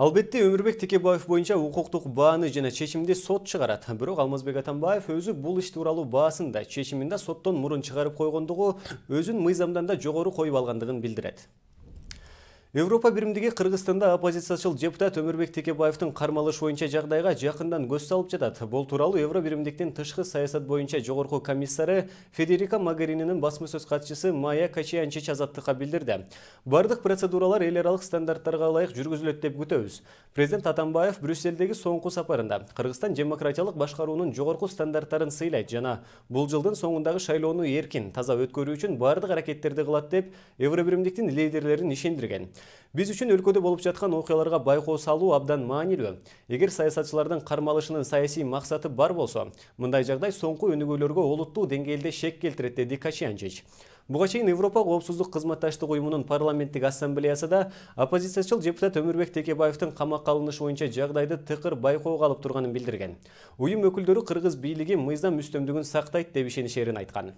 албетте өмірбек текебаев бойынша укуктук бааны жана чечимди сот чыгарат бирок алмазбек атамбаев өзү бул иш тууралуу чечимин да соттон мурун чыгарып койгондугу өзүн мыйзамдан да жогору коюп алгандыгын билдирет Европа биримдиги Кыргызстанда оппозициячыл депутат Өмүрбек Текебаевдин кармалышы боюнча жагдайга жакындан көз салып жатат. Бұл тууралуу Евро биримдиктин тышкы саясат боюнча жогорку комиссары Федерика Магерининин басма сөз катчысы Майя Качиянчич азаттыкка билдирди. Бардык процедуралар эл аралык стандарттарга ылайык жүргүзүлөт деп күтөбүз. Президент Атамбаев Брюсселдеги соңку сапарында Кыргызстан демократиялық башкаруунун жогорку стандарттарын сыйлайт жана Бұл жылдын соңындағы шайлоону эркин, таза өткөрүү үчүн барлық аракеттерди кылат деп Евро лидерлерін лидерлерин Біз үшін өлкөді болып жатқан оқияларға байқо салуу абдан маанилүү. Егер саясатшылардың қармалышының саяси мақсаты бар болса, мындай жағдай соңғы өнігөлерге олуттуу деңгээлде шек келтірет деді әнчеч. Бұға чейін Европа қауіпсіздік қызматташтық ұйымының парламенттік ассамблеясы да оппозициячыл депутат Өмірбек Текебаевтың қамақ алынышы ойынша жағдайды тықыр байқауға қалып тұрғанын білдірген. Ұйым өкілдері қырғыз бийлиги мыйзам үстөмдүгүн сактайт деп шерін айткан.